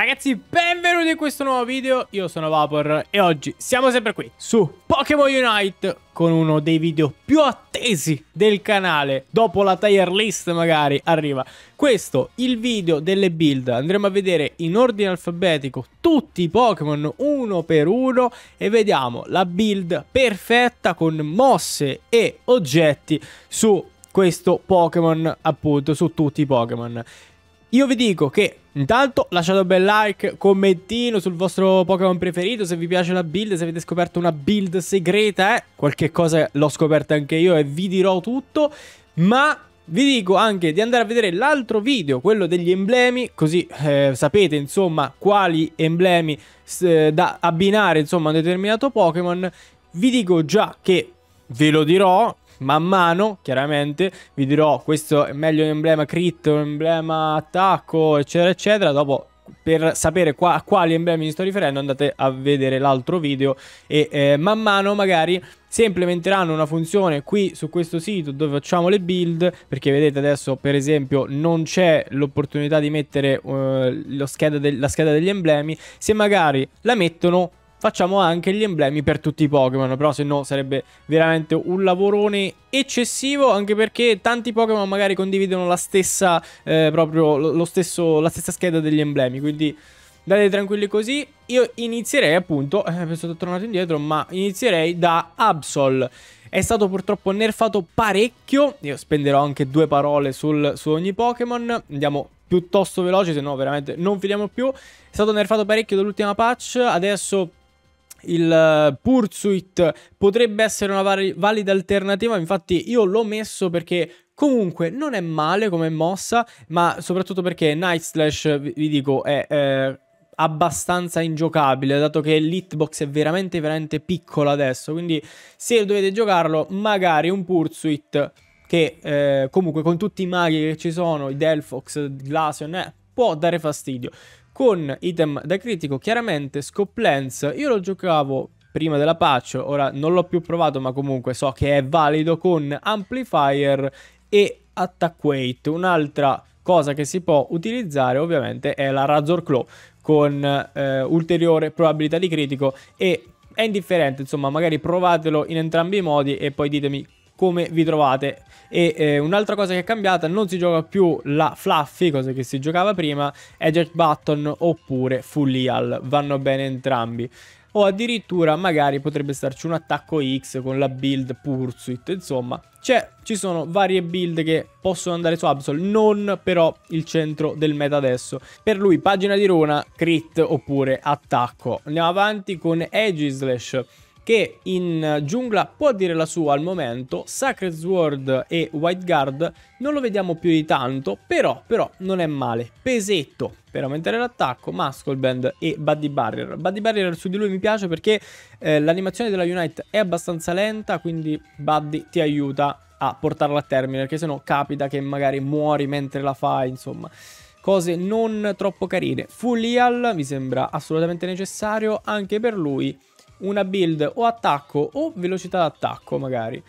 Ragazzi, benvenuti in questo nuovo video, io sono Vapor e oggi siamo sempre qui su Pokémon Unite con uno dei video più attesi del canale, dopo la tier list magari arriva. Questo, il video delle build, andremo a vedere in ordine alfabetico tutti i Pokémon uno per uno e vediamo la build perfetta con mosse e oggetti su questo Pokémon appunto, su tutti i Pokémon. Io vi dico che Intanto lasciate un bel like, commentino sul vostro Pokémon preferito, se vi piace la build, se avete scoperto una build segreta, eh? qualche cosa l'ho scoperta anche io e vi dirò tutto, ma vi dico anche di andare a vedere l'altro video, quello degli emblemi, così eh, sapete insomma quali emblemi eh, da abbinare insomma a un determinato Pokémon. Vi dico già che ve lo dirò man mano, chiaramente, vi dirò questo è meglio un emblema crit, un emblema attacco, eccetera, eccetera. Dopo per sapere qua, a quali emblemi mi sto riferendo andate a vedere l'altro video e eh, man mano magari se implementeranno una funzione qui su questo sito dove facciamo le build perché vedete adesso per esempio non c'è l'opportunità di mettere uh, scheda la scheda degli emblemi se magari la mettono facciamo anche gli emblemi per tutti i Pokémon, però se no sarebbe veramente un lavorone eccessivo, anche perché tanti Pokémon magari condividono la stessa, eh, proprio lo stesso, la stessa scheda degli emblemi, quindi date tranquilli così. Io inizierei appunto, eh, sono tornato indietro, ma inizierei da Absol. È stato purtroppo nerfato parecchio, io spenderò anche due parole sul, su ogni Pokémon, andiamo piuttosto veloci, se no veramente non finiamo più. È stato nerfato parecchio dall'ultima patch, adesso il eh, Pursuit potrebbe essere una valida alternativa, infatti io l'ho messo perché Comunque non è male come mossa, ma soprattutto perché Night Slash, vi dico, è eh, abbastanza ingiocabile, dato che l'hitbox è veramente veramente piccola adesso, quindi se dovete giocarlo, magari un Pursuit che eh, comunque con tutti i maghi che ci sono, i delfox Glaceon, eh, può dare fastidio con item da critico chiaramente Scopplens io lo giocavo prima della patch ora non l'ho più provato ma comunque so che è valido con Amplifier e Attack Weight un'altra cosa che si può utilizzare ovviamente è la Razor Claw con eh, ulteriore probabilità di critico e è indifferente insomma magari provatelo in entrambi i modi e poi ditemi come vi trovate. E eh, un'altra cosa che è cambiata, non si gioca più la Fluffy, cosa che si giocava prima, Eject Button oppure Full Heal, vanno bene entrambi o addirittura magari potrebbe starci un attacco X con la build Pursuit, insomma cioè, ci sono varie build che possono andare su Absol, non però il centro del meta adesso. Per lui pagina di runa, crit oppure attacco. Andiamo avanti con Aegislash. Slash che in giungla può dire la sua al momento, Sacred Sword e White Guard non lo vediamo più di tanto, però, però non è male. Pesetto per aumentare l'attacco, Muscle Band e Buddy Barrier. Buddy Barrier su di lui mi piace perché eh, l'animazione della Unite è abbastanza lenta, quindi Buddy ti aiuta a portarla a termine, perché se no capita che magari muori mentre la fai, insomma cose non troppo carine. Full Leal mi sembra assolutamente necessario anche per lui una build o attacco o velocità d'attacco magari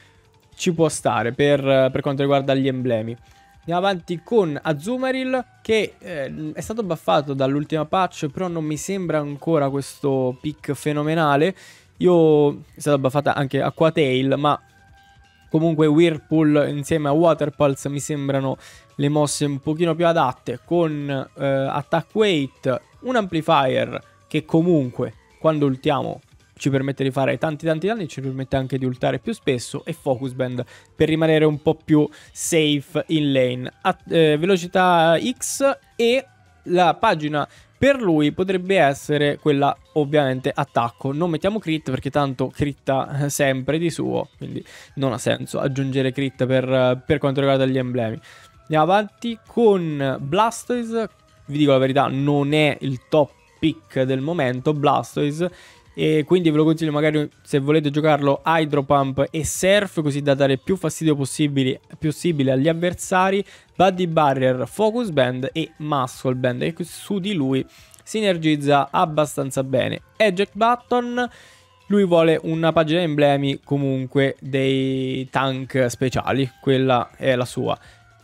ci può stare per, per, quanto riguarda gli emblemi. Andiamo avanti con Azumarill che eh, è stato buffato dall'ultima patch però non mi sembra ancora questo pick fenomenale. Io è stata buffata anche Aquatail ma comunque Whirlpool insieme a Water Pulse mi sembrano le mosse un pochino più adatte con eh, Attack Weight, un Amplifier che comunque quando ultiamo ci permette di fare tanti tanti danni, ci permette anche di ultare più spesso e Focus Band per rimanere un po' più safe in lane. A, eh, velocità X e la pagina per lui potrebbe essere quella ovviamente attacco. Non mettiamo crit perché tanto critta eh, sempre di suo, quindi non ha senso aggiungere crit per, eh, per quanto riguarda gli emblemi. Andiamo avanti con Blastoise, vi dico la verità non è il top pick del momento, Blastoise e quindi ve lo consiglio magari se volete giocarlo Hydro Pump e Surf così da dare più fastidio possibile, possibile agli avversari Buddy Barrier, Focus Band e Muscle Band e su di lui sinergizza abbastanza bene Eject Button lui vuole una pagina emblemi comunque dei tank speciali, quella è la sua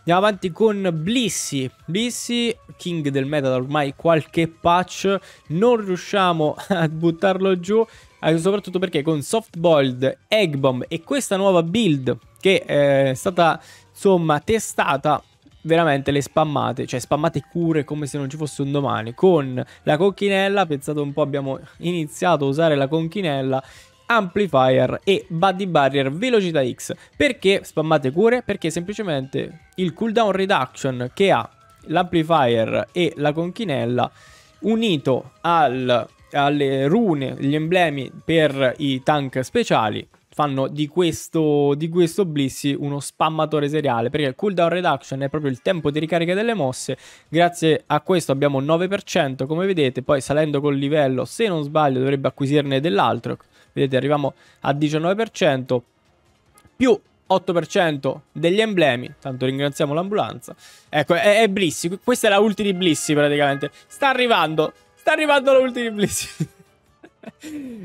Andiamo avanti con Blissy. Blissy, king del meta da ormai qualche patch. Non riusciamo a buttarlo giù, eh, soprattutto perché con Soft Boiled, Egg Bomb e questa nuova build che eh, è stata insomma testata veramente le spammate, cioè spammate cure come se non ci fosse un domani, con la conchinella, pensate un po' abbiamo iniziato a usare la conchinella amplifier e body barrier velocità X. Perché spammate cure? Perché semplicemente il cooldown reduction che ha l'amplifier e la conchinella unito al, alle rune, gli emblemi per i tank speciali fanno di questo, di questo Blissy uno spammatore seriale perché il cooldown reduction è proprio il tempo di ricarica delle mosse grazie a questo abbiamo 9% come vedete poi salendo col livello se non sbaglio dovrebbe acquisirne dell'altro Vedete, arriviamo a 19%, più 8% degli emblemi. Tanto ringraziamo l'ambulanza. Ecco, è, è Blissi. Questa è la ulti di Blissi praticamente. Sta arrivando. Sta arrivando la ulti di Blissi.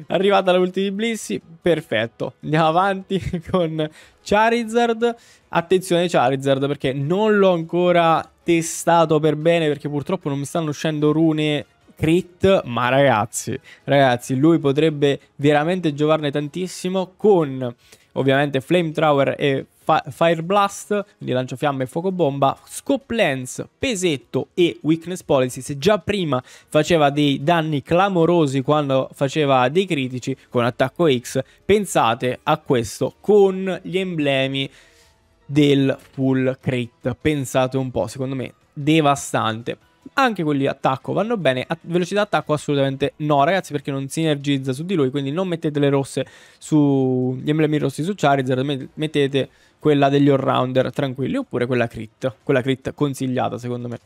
Arrivata la ulti di Blissi. Perfetto. Andiamo avanti con Charizard. Attenzione Charizard perché non l'ho ancora testato per bene perché purtroppo non mi stanno uscendo rune crit, ma ragazzi, ragazzi, lui potrebbe veramente giovarne tantissimo con ovviamente Flamethrower e Fire Blast, quindi lanciafiamme e fuoco bomba, Scope Lens, pesetto e Weakness Policy. Se già prima faceva dei danni clamorosi quando faceva dei critici con attacco X, pensate a questo con gli emblemi del full crit. Pensate un po', secondo me devastante. Anche quelli attacco vanno bene, a velocità attacco assolutamente no ragazzi perché non sinergizza su di lui, quindi non mettete le rosse su gli emblemi rossi su Charizard, mettete quella degli all-rounder tranquilli oppure quella crit, quella crit consigliata secondo me.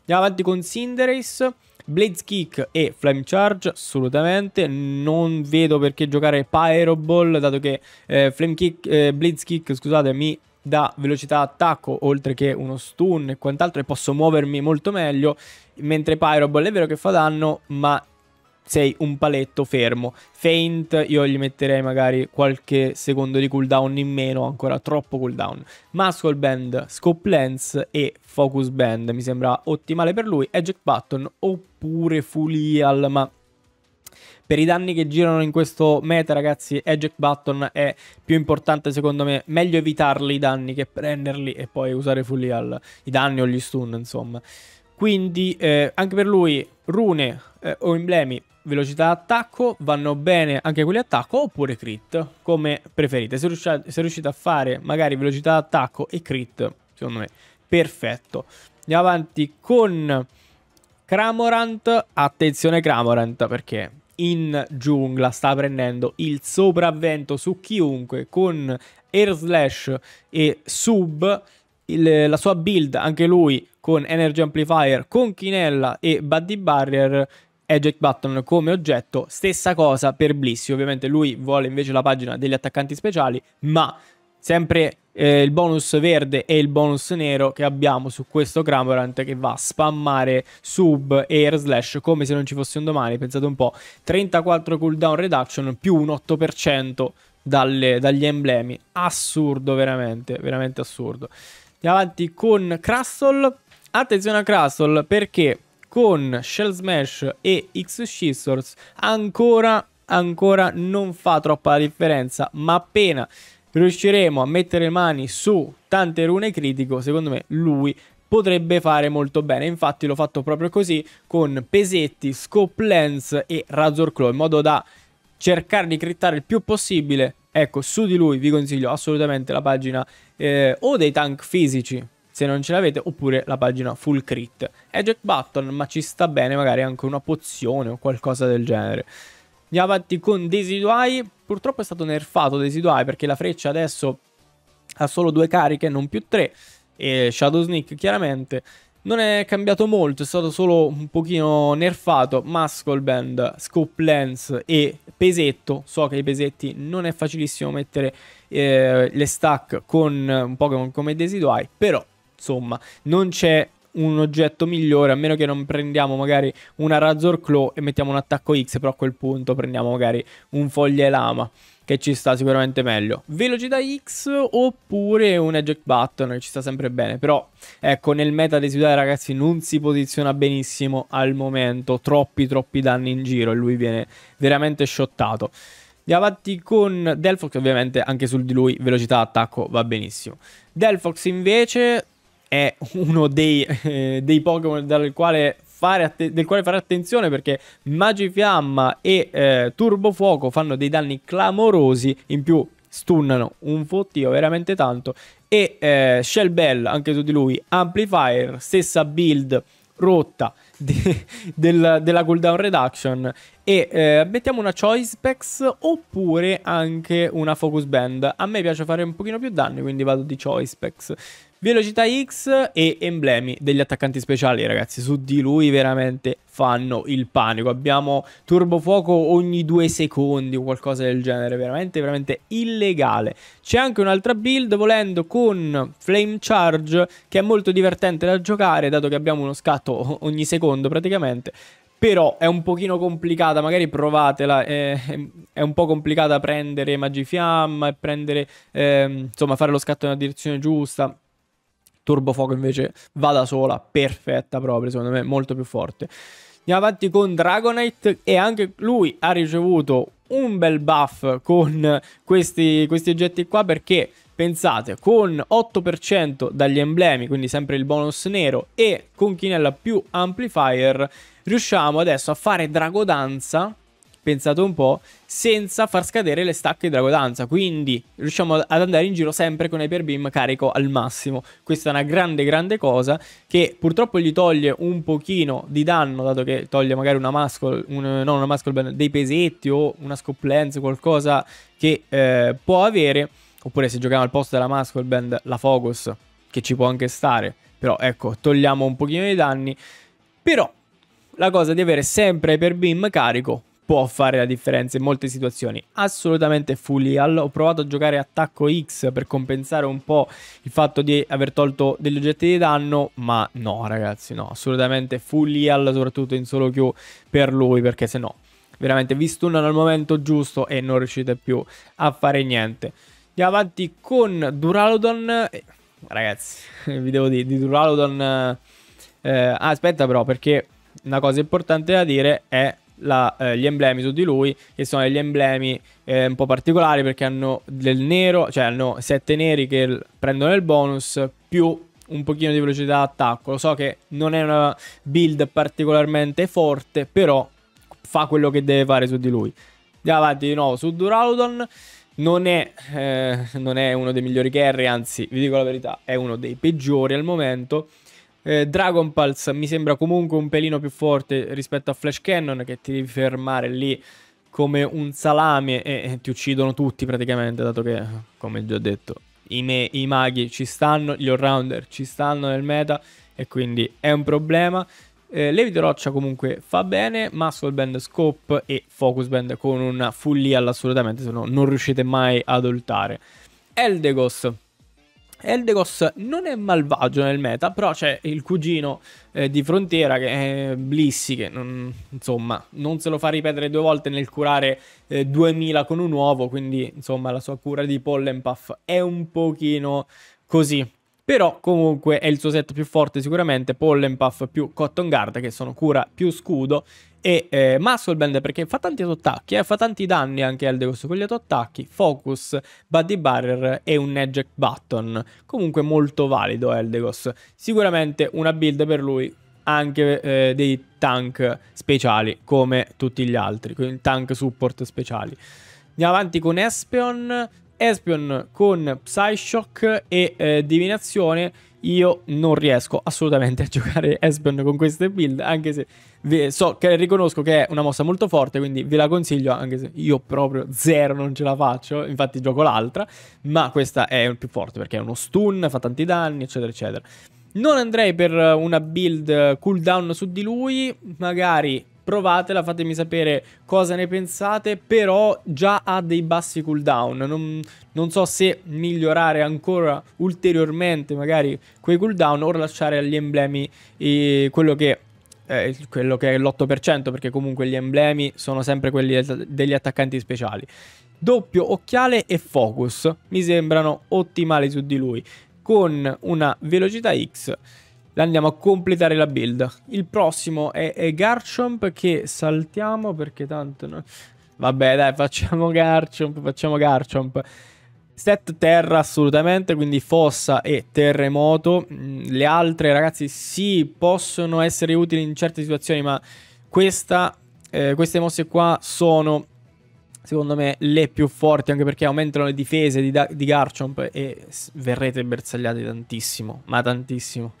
Andiamo avanti con Cinderace, Blades Kick e Flame Charge, assolutamente. Non vedo perché giocare Pyro Ball, dato che eh, Flame Kick, eh, Blades Kick, scusate, mi da velocità attacco oltre che uno stun e quant'altro e posso muovermi molto meglio mentre Pyroball è vero che fa danno ma sei un paletto fermo Faint io gli metterei magari qualche secondo di cooldown in meno ancora troppo cooldown Muscle Band, Scope Lens e Focus Band mi sembra ottimale per lui Eject Button oppure Full Heal ma per i danni che girano in questo meta, ragazzi, eject button è più importante secondo me. Meglio evitarli i danni che prenderli e poi usare fully al, i danni o gli stun, insomma. Quindi eh, anche per lui rune eh, o emblemi velocità d'attacco vanno bene anche quelli attacco oppure crit come preferite se, riuscite, se riuscite a fare magari velocità d'attacco e crit secondo me perfetto andiamo avanti con Cramorant attenzione Cramorant perché in giungla sta prendendo il sopravvento su chiunque con air slash e sub il, la sua build anche lui con energy amplifier con chinella e buddy barrier Eject Button come oggetto, stessa cosa per blissy ovviamente lui vuole invece la pagina degli attaccanti speciali, ma sempre eh, il bonus verde e il bonus nero che abbiamo su questo Cramorant che va a spammare sub air slash come se non ci fosse un domani, pensate un po', 34 cooldown reduction più un 8% dalle, dagli emblemi, assurdo veramente, veramente assurdo. Andiamo avanti con Crustle, attenzione a Crustle perché con Shell Smash e X Scissors ancora ancora non fa troppa differenza, ma appena riusciremo a mettere mani su tante rune critico, secondo me lui potrebbe fare molto bene. Infatti l'ho fatto proprio così con Pesetti, Scope Lens e Razor Claw in modo da cercare di crittare il più possibile. Ecco, su di lui vi consiglio assolutamente la pagina eh, o dei tank fisici se non ce l'avete oppure la pagina full crit. È Jack Button ma ci sta bene magari anche una pozione o qualcosa del genere. Andiamo avanti con Desiduai. Purtroppo è stato nerfato Desiduai perché la freccia adesso ha solo due cariche, non più tre. E Shadow Sneak chiaramente non è cambiato molto, è stato solo un pochino nerfato. Muscle Band, Scope Lens e Pesetto. So che i pesetti non è facilissimo mettere eh, le stack con un Pokémon come Desiduai, però insomma non c'è un oggetto migliore, a meno che non prendiamo magari una Razor Claw e mettiamo un attacco X, però a quel punto prendiamo magari un foglie lama che ci sta sicuramente meglio. Velocità X oppure un eject button che ci sta sempre bene, però ecco nel meta dei desiderato ragazzi non si posiziona benissimo al momento, troppi troppi danni in giro e lui viene veramente shottato. Andiamo avanti con Delfox, ovviamente anche sul di lui velocità attacco va benissimo. Delfox invece è uno dei, eh, dei Pokémon del quale fare att- del quale fare attenzione perché Magifiamma e eh, Turbofuoco fanno dei danni clamorosi in più stunnano un fottio veramente tanto e eh, Shell Bell anche su di lui Amplifier stessa build rotta de- del, della cooldown reduction e eh, mettiamo una choice packs oppure anche una focus band a me piace fare un pochino più danni quindi vado di choice packs velocità X e emblemi degli attaccanti speciali, ragazzi, su di lui veramente fanno il panico. Abbiamo turbofuoco ogni due secondi o qualcosa del genere, veramente, veramente illegale. C'è anche un'altra build, volendo, con Flame Charge, che è molto divertente da giocare, dato che abbiamo uno scatto ogni secondo praticamente. Però è un pochino complicata, magari provatela, eh, è un po' complicata prendere Magifiamma e prendere, eh, insomma, fare lo scatto nella direzione giusta Turbo Turbofoco invece va da sola, perfetta proprio, secondo me, molto più forte. Andiamo avanti con Dragonite e anche lui ha ricevuto un bel buff con questi, questi oggetti qua perché pensate con 8% dagli emblemi quindi sempre il bonus nero e con chinella più amplifier riusciamo adesso a fare dragodanza pensate un po', senza far scadere le stacche di Dragodanza. Quindi riusciamo ad andare in giro sempre con Hyper Beam carico al massimo. Questa è una grande grande cosa che purtroppo gli toglie un pochino di danno, dato che toglie magari una muscle, un, non una muscle, dei pesetti o una scoplenza, qualcosa che eh, può avere. Oppure se giochiamo al posto della muscle band, la focus, che ci può anche stare. Però ecco, togliamo un pochino di danni. Però la cosa di avere sempre Hyper Beam carico può fare la differenza in molte situazioni. Assolutamente Fulial, ho provato a giocare attacco X per compensare un po' il fatto di aver tolto degli oggetti di danno, ma no ragazzi, no, assolutamente Fulial, soprattutto in solo Q per lui, perché se no veramente vi stunnano al momento giusto e non riuscite più a fare niente. Andiamo avanti con Duraludon, eh, ragazzi, vi devo dire, di Duraludon... Eh, eh, aspetta però perché una cosa importante da dire è la, eh, gli emblemi su di lui, che sono degli emblemi eh, un po' particolari perché hanno del nero, cioè hanno 7 neri che prendono il bonus più un pochino di velocità d'attacco. Lo so che non è una build particolarmente forte, però fa quello che deve fare su di lui. Andiamo avanti di nuovo su Duraludon. Non è, eh, non è uno dei migliori carry, anzi, vi dico la verità, è uno dei peggiori al momento. Eh, Dragon Pulse mi sembra comunque un pelino più forte rispetto a Flash Cannon che ti devi fermare lì come un salame e, e ti uccidono tutti praticamente, dato che, come già detto, i, me, i maghi ci stanno, gli all-rounder ci stanno nel meta e quindi è un problema. Eh, Levito Roccia comunque fa bene, Muscle Band Scope e Focus Band con una follia all'assolutamente, se no non riuscite mai ad ultare. Eldegos Eldegoss non è malvagio nel meta, però c'è il cugino eh, di frontiera che è Blissy, che non, insomma non se lo fa ripetere due volte nel curare eh, 2000 con un uovo, quindi insomma la sua cura di Pollenpuff è un pochino così. Però comunque è il suo set più forte sicuramente, Pollen Puff più Cotton Guard che sono cura più scudo e eh, Muscle Band perché fa tanti autoattacchi, eh, fa tanti danni anche al Deus con gli autoattacchi, Focus, Buddy Barrier e un Eject Button. Comunque molto valido Eldegos. Eh, sicuramente una build per lui anche eh, dei tank speciali come tutti gli altri, quindi tank support speciali. Andiamo avanti con Espeon, Espion con Psyshock e eh, Divinazione io non riesco assolutamente a giocare Espen con queste build, anche se so che riconosco che è una mossa molto forte, quindi ve la consiglio, anche se io proprio zero non ce la faccio, infatti gioco l'altra, ma questa è il più forte perché è uno stun, fa tanti danni, eccetera, eccetera. Non andrei per una build eh, cooldown su di lui, magari provatela, fatemi sapere cosa ne pensate, però già ha dei bassi cooldown, non, non so se migliorare ancora ulteriormente magari quei cooldown o lasciare agli emblemi eh, quello che eh, quello che è l'8% perché comunque gli emblemi sono sempre quelli degli attaccanti speciali. Doppio occhiale e focus mi sembrano ottimali su di lui con una velocità X andiamo a completare la build. Il prossimo è, è Garchomp che saltiamo perché tanto... No... Vabbè dai, facciamo Garchomp, facciamo Garchomp. Set terra assolutamente, quindi fossa e terremoto. Mm, le altre ragazzi sì, possono essere utili in certe situazioni, ma questa, eh, queste mosse qua sono secondo me le più forti anche perché aumentano le difese di, di Garchomp e verrete bersagliati tantissimo, ma tantissimo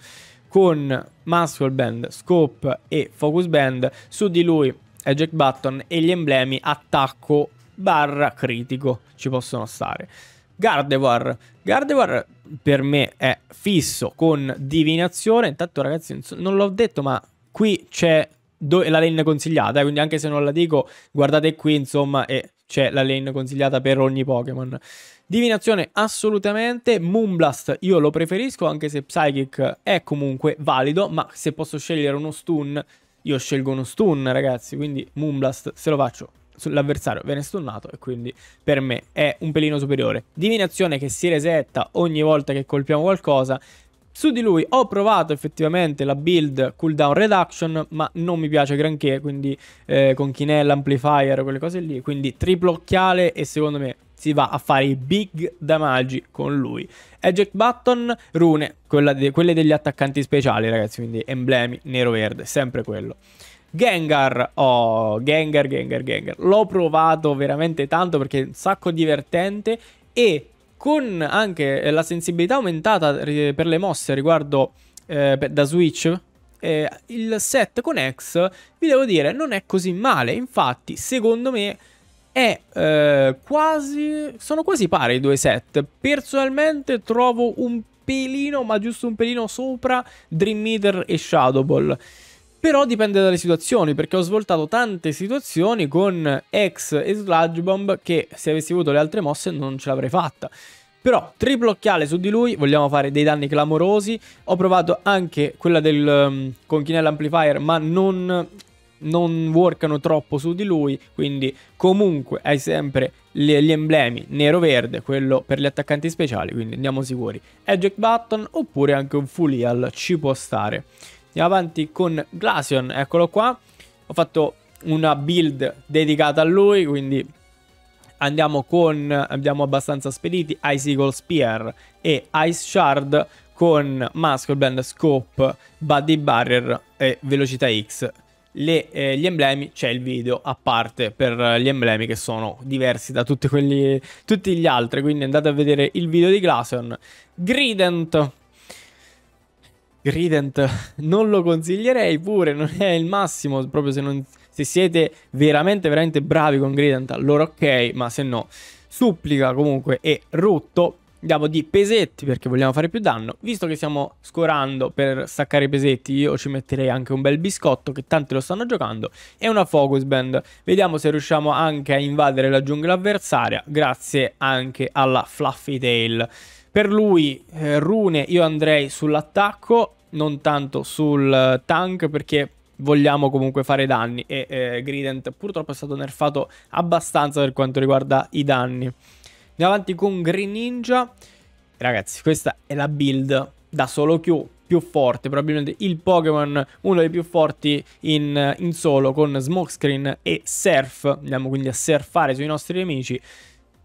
con Muscle Band, Scope e Focus Band, su di lui è Jack Button e gli emblemi attacco barra critico ci possono stare. Gardevoir. Gardevoir per me è fisso con divinazione. Intanto, ragazzi, non l'ho detto, ma qui c'è la lane consigliata. Eh, quindi, anche se non la dico, guardate qui, insomma, e c'è la lane consigliata per ogni Pokémon. Divinazione assolutamente, Moonblast io lo preferisco anche se Psychic è comunque valido, ma se posso scegliere uno stun, io scelgo uno stun ragazzi, quindi Moonblast se lo faccio sull'avversario viene stunnato e quindi per me è un pelino superiore. Divinazione che si resetta ogni volta che colpiamo qualcosa su di lui ho provato effettivamente la build cooldown reduction, ma non mi piace granché, quindi eh, con chinella, amplifier, quelle cose lì. Quindi triplo occhiale e secondo me si va a fare i big damage con lui. Eject button, rune, de quelle degli attaccanti speciali ragazzi, quindi emblemi nero-verde, sempre quello. Gengar, oh, Gengar, Gengar, Gengar. L'ho provato veramente tanto perché è un sacco divertente e con anche eh, la sensibilità aumentata per le mosse riguardo eh, da Switch, eh, il set con X, vi devo dire, non è così male. Infatti, secondo me, è eh, quasi... sono quasi pari i due set. Personalmente trovo un pelino, ma giusto un pelino sopra, Dream Meter e Shadow Ball. Però dipende dalle situazioni, perché ho svoltato tante situazioni con ex e sludge bomb che se avessi avuto le altre mosse non ce l'avrei fatta. Però triplo occhiale su di lui, vogliamo fare dei danni clamorosi. Ho provato anche quella del um, ehm, conchinello amplifier, ma non, non workano troppo su di lui. Quindi comunque hai sempre le, gli emblemi nero-verde, quello per gli attaccanti speciali, quindi andiamo sicuri. Eject button oppure anche un full heal ci può stare. Andiamo avanti con Glaceon, eccolo qua. Ho fatto una build dedicata a lui, quindi andiamo con, abbiamo abbastanza spediti, Ice Eagle Spear e Ice Shard con Muscle Blend, Scope, Body Barrier e Velocità X. Le, eh, gli emblemi c'è il video a parte per gli emblemi che sono diversi da tutti, quelli, tutti gli altri, quindi andate a vedere il video di Glaceon. Grident Grident non lo consiglierei pure, non è il massimo, proprio se, non, se siete veramente, veramente bravi con Grident, allora ok, ma se no, supplica comunque e rutto. Andiamo di pesetti perché vogliamo fare più danno. Visto che stiamo scorando per staccare i pesetti, io ci metterei anche un bel biscotto che tanti lo stanno giocando e una focus band. Vediamo se riusciamo anche a invadere la giungla avversaria grazie anche alla fluffy tail. Per lui, eh, Rune, io andrei sull'attacco, non tanto sul eh, tank, perché vogliamo comunque fare danni e eh, Grident purtroppo è stato nerfato abbastanza per quanto riguarda i danni. Andiamo avanti con Green Ninja. Ragazzi, questa è la build da solo Q più forte, probabilmente il Pokémon uno dei più forti in, in solo con Smokescreen e Surf. Andiamo quindi a surfare sui nostri nemici.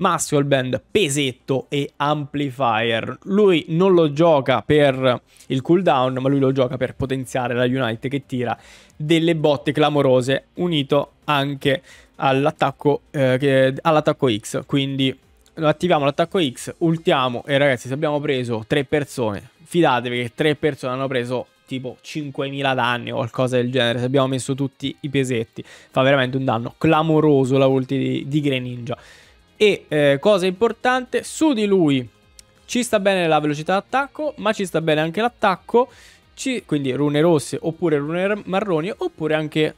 Maxwell Band, pesetto e amplifier. Lui non lo gioca per il cooldown, ma lui lo gioca per potenziare la Unite che tira delle botte clamorose, unito anche all'attacco, eh, all'attacco X. Quindi attiviamo l'attacco X, ultiamo e ragazzi se abbiamo preso tre persone, fidatevi che tre persone hanno preso tipo 5.000 danni o qualcosa del genere, se abbiamo messo tutti i pesetti, fa veramente un danno clamoroso la ulti di, di Greninja. E eh, cosa importante, su di lui ci sta bene la velocità d'attacco, ma ci sta bene anche l'attacco, quindi rune rosse oppure rune marroni, oppure anche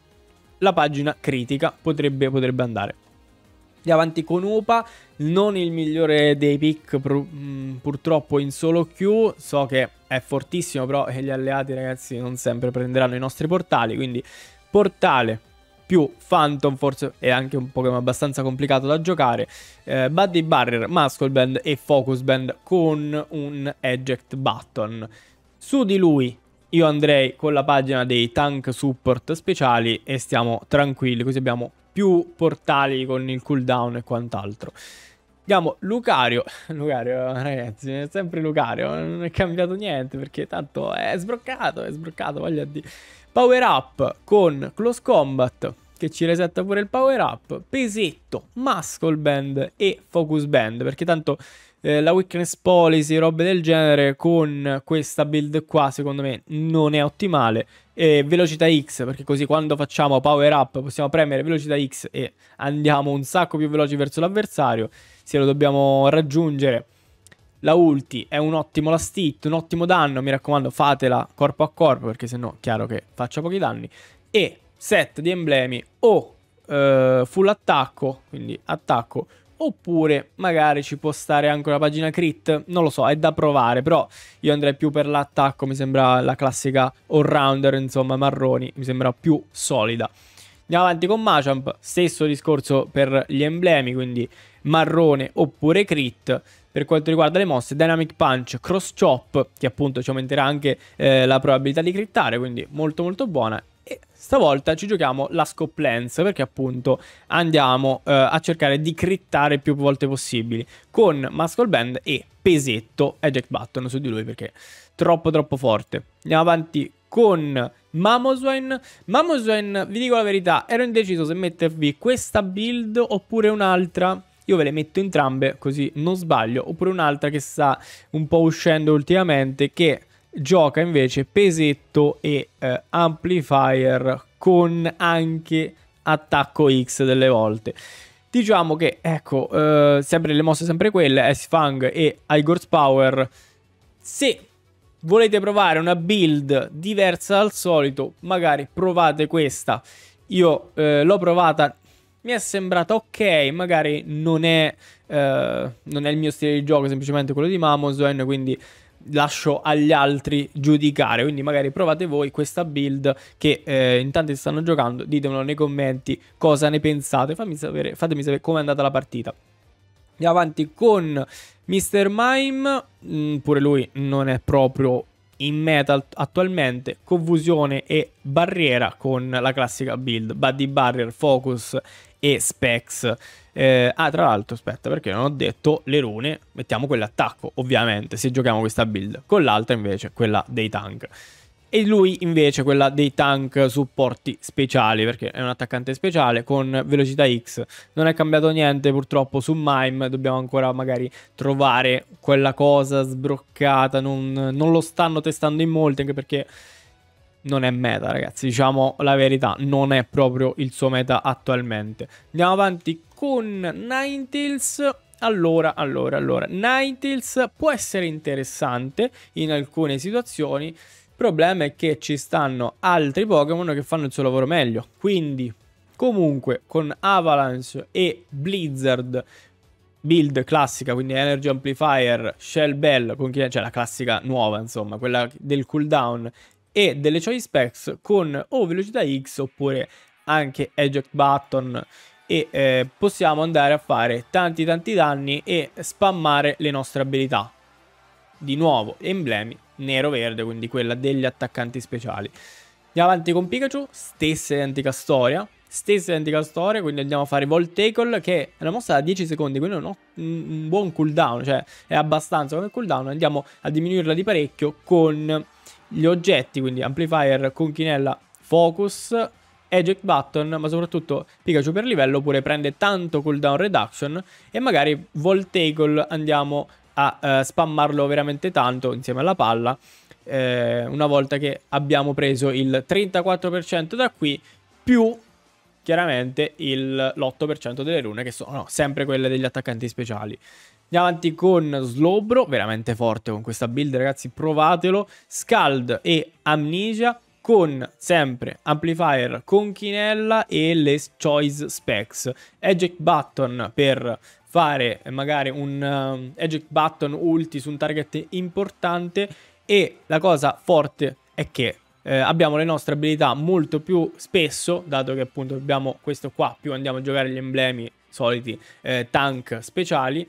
la pagina critica potrebbe, potrebbe andare. Andiamo avanti con Upa, non il migliore dei pick mm, purtroppo in solo Q, so che è fortissimo però eh, gli alleati ragazzi non sempre prenderanno i nostri portali, quindi portale più Phantom forse è anche un Pokémon abbastanza complicato da giocare, eh, Buddy Barrier, Muscle Band e Focus Band con un Eject Button. Su di lui io andrei con la pagina dei tank support speciali e stiamo tranquilli, così abbiamo più portali con il cooldown e quant'altro. Andiamo Lucario, Lucario ragazzi, è sempre Lucario, non è cambiato niente perché tanto è sbroccato, è sbroccato, voglia di... Power up con Close Combat che ci resetta pure il power up, pesetto, muscle band e focus band, perché tanto eh, la weakness policy, robe del genere, con questa build qua secondo me non è ottimale, e velocità X, perché così quando facciamo power up possiamo premere velocità X e andiamo un sacco più veloci verso l'avversario, se lo dobbiamo raggiungere la ulti è un ottimo last hit, un ottimo danno. Mi raccomando, fatela corpo a corpo perché sennò chiaro che faccia pochi danni. E set di emblemi o eh, full attacco, quindi attacco oppure magari ci può stare anche una pagina crit, non lo so, è da provare, però io andrei più per l'attacco, mi sembra la classica all-rounder, insomma, marroni, mi sembra più solida. Andiamo avanti con Machamp, stesso discorso per gli emblemi, quindi marrone oppure crit, per quanto riguarda le mosse, Dynamic Punch, Cross Chop, che appunto ci aumenterà anche eh, la probabilità di crittare, quindi molto molto buona. E stavolta ci giochiamo la Scope Lens perché appunto andiamo eh, a cercare di crittare più volte possibili con Muscle Band e pesetto Eject Button su di lui perché troppo troppo forte. Andiamo avanti con Mamoswine, Mamoswine, vi dico la verità, ero indeciso se mettervi questa build oppure un'altra io ve le metto entrambe così non sbaglio. Oppure un'altra che sta un po' uscendo ultimamente che gioca invece pesetto e eh, amplifier con anche attacco X delle volte. Diciamo che, ecco, eh, sempre le mosse sempre quelle, S-Fang e Igor's Power. Se volete provare una build diversa dal solito, magari provate questa. Io eh, l'ho provata mi è sembrata ok, magari non è, eh, non è il mio stile di gioco, semplicemente quello di Mamoswen, quindi lascio agli altri giudicare. Quindi magari provate voi questa build che eh, in tanti stanno giocando, ditemelo nei commenti cosa ne pensate, Fammi sapere, fatemi sapere com'è andata la partita. Andiamo avanti con Mr. Mime, mm, pure lui non è proprio in meta attualmente, confusione e barriera con la classica build, buddy barrier, focus e Specs. Eh, ah, tra l'altro, aspetta, perché non ho detto le rune, mettiamo quell'attacco, ovviamente, se giochiamo questa build. Con l'altra invece, quella dei tank. E lui invece, quella dei tank supporti speciali, perché è un attaccante speciale con velocità X. Non è cambiato niente purtroppo su Mime, dobbiamo ancora magari trovare quella cosa sbroccata, non, non lo stanno testando in molti, anche perché non è meta, ragazzi. Diciamo la verità, non è proprio il suo meta attualmente. Andiamo avanti con Ninetales. Allora, allora, allora, Ninetales può essere interessante in alcune situazioni. Il problema è che ci stanno altri Pokémon che fanno il suo lavoro meglio. Quindi, comunque, con Avalanche e Blizzard build classica, quindi Energy Amplifier, Shell Bell, con chi... cioè la classica nuova, insomma, quella del cooldown e delle choice packs con o velocità X oppure anche eject button e eh, possiamo andare a fare tanti tanti danni e spammare le nostre abilità. Di nuovo emblemi nero-verde, quindi quella degli attaccanti speciali. Andiamo avanti con Pikachu, stessa identica storia, stessa identica storia, quindi andiamo a fare Voltacle che è una mossa da 10 secondi, quindi non un buon cooldown, cioè è abbastanza come cooldown, andiamo a diminuirla di parecchio con gli oggetti, quindi amplifier, conchinella, focus, eject button, ma soprattutto Pikachu per livello pure prende tanto cooldown reduction e magari Voltaigle andiamo a uh, spammarlo veramente tanto insieme alla palla eh, una volta che abbiamo preso il 34% da qui più chiaramente l'8% delle rune che sono sempre quelle degli attaccanti speciali. Andiamo avanti con Slobro, veramente forte con questa build ragazzi, provatelo. Scald e Amnesia con sempre amplifier con chinella e le choice specs. Eject button per fare magari un uh, eject button ulti su un target importante e la cosa forte è che eh, abbiamo le nostre abilità molto più spesso, dato che appunto abbiamo questo qua, più andiamo a giocare gli emblemi soliti eh, tank speciali,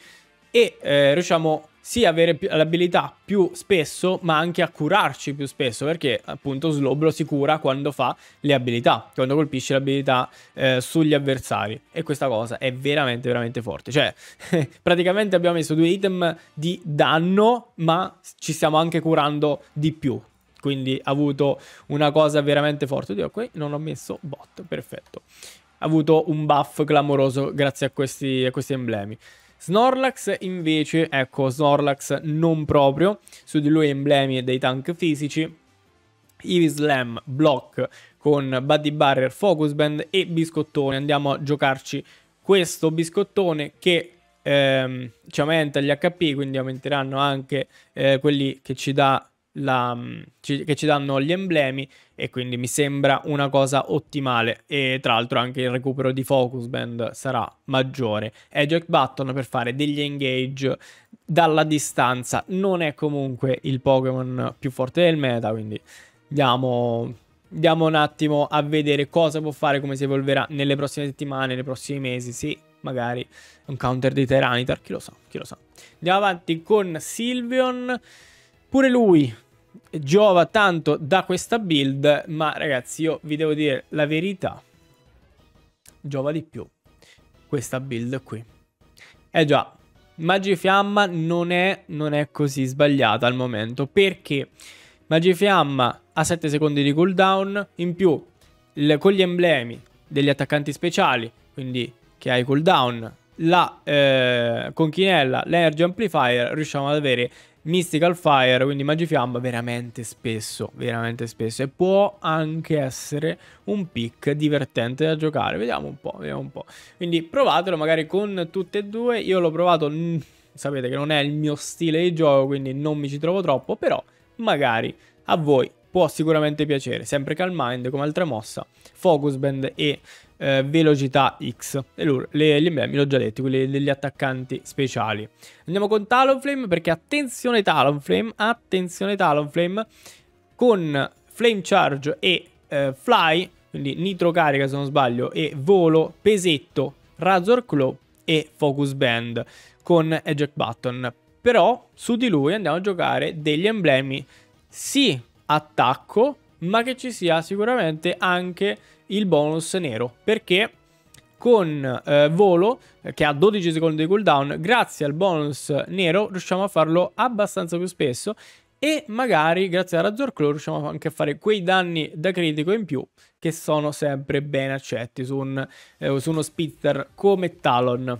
e eh, riusciamo sia a avere l'abilità più spesso, ma anche a curarci più spesso, perché appunto Slobro si cura quando fa le abilità, quando colpisce l'abilità eh, sugli avversari. E questa cosa è veramente, veramente forte. Cioè, praticamente abbiamo messo due item di danno, ma ci stiamo anche curando di più. Quindi ha avuto una cosa veramente forte. Oddio, qui non ho messo bot, perfetto. Ha avuto un buff clamoroso grazie a questi, a questi emblemi. Snorlax invece, ecco, Snorlax non proprio, su di lui emblemi dei tank fisici, Eevee Slam, Block con Buddy Barrier, Focus Band e Biscottone. Andiamo a giocarci questo Biscottone che ehm, ci aumenta gli HP, quindi aumenteranno anche eh, quelli che ci dà la, mm, che ci danno gli emblemi e quindi mi sembra una cosa ottimale e tra l'altro anche il recupero di focus band sarà maggiore eject button per fare degli engage dalla distanza non è comunque il Pokémon più forte del meta quindi diamo, diamo un attimo a vedere cosa può fare come si evolverà nelle prossime settimane nei prossimi mesi sì magari un counter dei Tyranitar chi lo sa chi lo sa andiamo avanti con Silvion Pure lui giova tanto da questa build, ma ragazzi io vi devo dire la verità, giova di più questa build qui. Eh già, Magifiamma non è, non è così sbagliata al momento, perché Magifiamma ha 7 secondi di cooldown, in più il, con gli emblemi degli attaccanti speciali, quindi che hai cooldown, la eh, conchinella, l'energy amplifier, riusciamo ad avere Mystical Fire, quindi Magifiamma, veramente spesso, veramente spesso. E può anche essere un pick divertente da giocare. Vediamo un po', vediamo un po'. Quindi provatelo magari con tutte e due. Io l'ho provato, sapete che non è il mio stile di gioco, quindi non mi ci trovo troppo, però magari a voi può sicuramente piacere. Sempre Calm Mind come altra mossa, Focus Band e eh, velocità X. Le, le, gli emblemi l'ho già detto, quelli degli attaccanti speciali. Andiamo con Talonflame perché attenzione Talonflame, attenzione Talonflame, con Flame Charge e eh, Fly, quindi Nitro Carica se non sbaglio, e Volo, Pesetto, Razor Claw e Focus Band con Eject Button. Però su di lui andiamo a giocare degli emblemi sì attacco, ma che ci sia sicuramente anche il bonus nero perché con eh, volo eh, che ha 12 secondi di cooldown grazie al bonus nero riusciamo a farlo abbastanza più spesso e magari grazie a Razor Claw riusciamo anche a fare quei danni da critico in più che sono sempre ben accetti su, un, eh, su uno spitter come Talon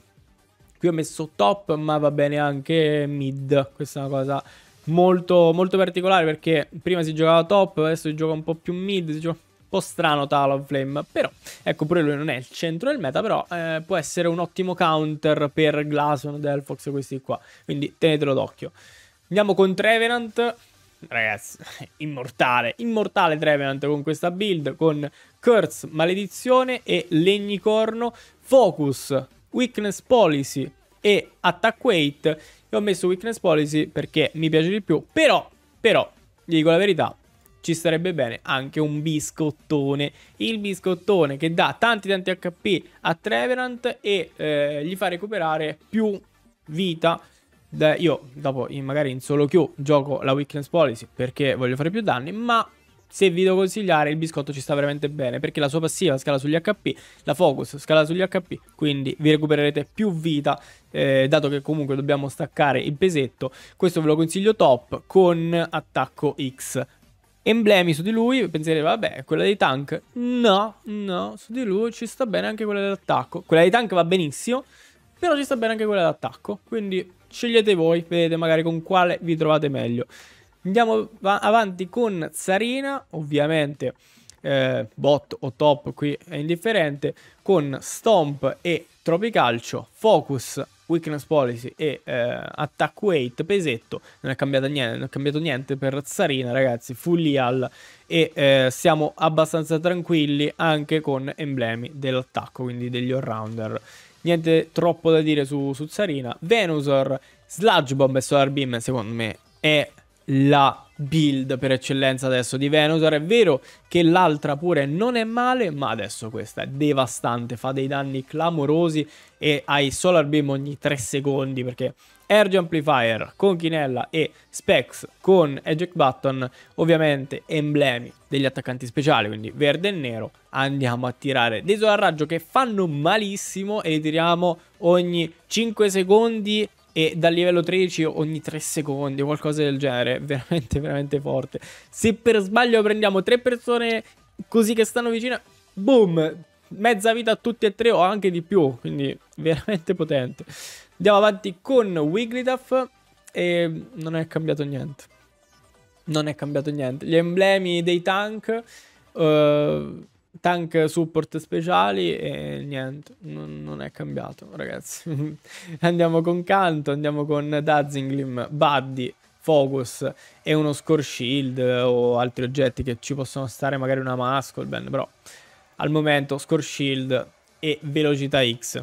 qui ho messo top ma va bene anche mid questa è una cosa molto, molto particolare perché prima si giocava top adesso si gioca un po' più mid si gioca po' strano Talonflame, però ecco pure lui non è il centro del meta, però eh, può essere un ottimo counter per Glason, Delphox questi qua, quindi tenetelo d'occhio. Andiamo con Trevenant, ragazzi, immortale, immortale Trevenant con questa build, con Curse, Maledizione e Legnicorno, Focus, Weakness Policy e Attack Weight. Io ho messo Weakness Policy perché mi piace di più, però, però, gli dico la verità, ci starebbe bene anche un biscottone. Il biscottone che dà tanti tanti HP a Trevenant e eh, gli fa recuperare più vita da, io dopo in, magari in solo Q gioco la weakness policy perché voglio fare più danni, ma se vi devo consigliare il biscotto ci sta veramente bene perché la sua passiva scala sugli HP, la focus scala sugli HP, quindi vi recupererete più vita eh, dato che comunque dobbiamo staccare il pesetto. Questo ve lo consiglio top con attacco X emblemi su di lui, pensate, vabbè, quella dei tank, no, no, su di lui ci sta bene anche quella dell'attacco, quella dei tank va benissimo, però ci sta bene anche quella dell'attacco, quindi scegliete voi, vedete magari con quale vi trovate meglio. Andiamo avanti con Sarina, ovviamente eh, bot o top, qui è indifferente, con Stomp e Tropicalcio, Focus, Weakness Policy e eh, Attack Weight, pesetto, non è, cambiato niente, non è cambiato niente per Sarina ragazzi, full al e eh, siamo abbastanza tranquilli anche con emblemi dell'attacco, quindi degli all-rounder. Niente troppo da dire su, su Sarina. Venusaur, Sludge Bomb e Solar Beam secondo me è la build per eccellenza adesso di Venusaur. È vero che l'altra pure non è male, ma adesso questa è devastante, fa dei danni clamorosi e hai Solar Beam ogni 3 secondi perché Erge Amplifier con Chinella e Specs con Eject Button, ovviamente emblemi degli attaccanti speciali, quindi verde e nero, andiamo a tirare dei solar raggio che fanno malissimo e li tiriamo ogni 5 secondi e dal livello 13 ogni 3 secondi o qualcosa del genere, veramente veramente forte. Se per sbaglio prendiamo 3 persone così che stanno vicino, boom, mezza vita a tutti e tre o anche di più, quindi veramente potente. Andiamo avanti con Wigglytuff e non è cambiato niente. Non è cambiato niente. Gli emblemi dei tank... Uh tank support speciali e niente, non, non è cambiato ragazzi. andiamo con Canto, andiamo con Dazzinglim, Buddy, Focus e uno Score Shield o altri oggetti che ci possono stare, magari una Muscleban, però al momento Score Shield e Velocità X.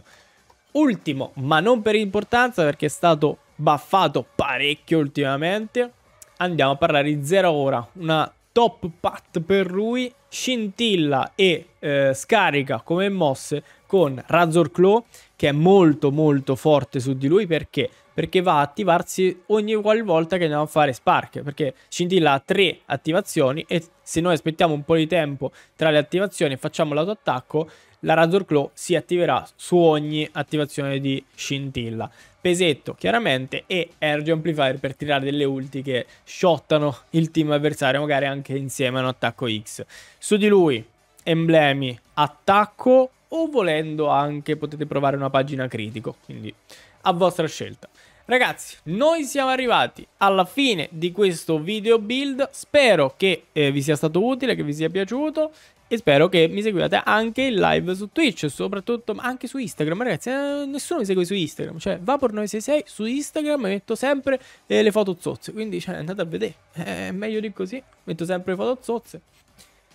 Ultimo, ma non per importanza perché è stato buffato parecchio ultimamente, andiamo a parlare di Zero Ora, una top pat per lui, scintilla e eh, scarica come mosse con Razor Claw che è molto molto forte su di lui perché? Perché va a attivarsi ogni qualvolta che andiamo a fare Spark, perché Scintilla ha tre attivazioni e se noi aspettiamo un po' di tempo tra le attivazioni e facciamo l'autoattacco, la Razor Claw si attiverà su ogni attivazione di Scintilla. Pesetto chiaramente e Energy Amplifier per tirare delle ulti che shottano il team avversario, magari anche insieme a un attacco X. Su di lui, emblemi, attacco o volendo anche potete provare una pagina critico, quindi a vostra scelta. Ragazzi, noi siamo arrivati alla fine di questo video build, spero che eh, vi sia stato utile, che vi sia piaciuto e spero che mi seguiate anche in live su Twitch, soprattutto anche su Instagram. Ragazzi, eh, nessuno mi segue su Instagram, cioè vapornoi66 su Instagram metto sempre eh, le foto zozze, quindi cioè, andate a vedere, eh, è meglio di così, metto sempre le foto zozze.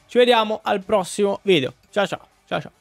Ci vediamo al prossimo video, ciao ciao, ciao ciao.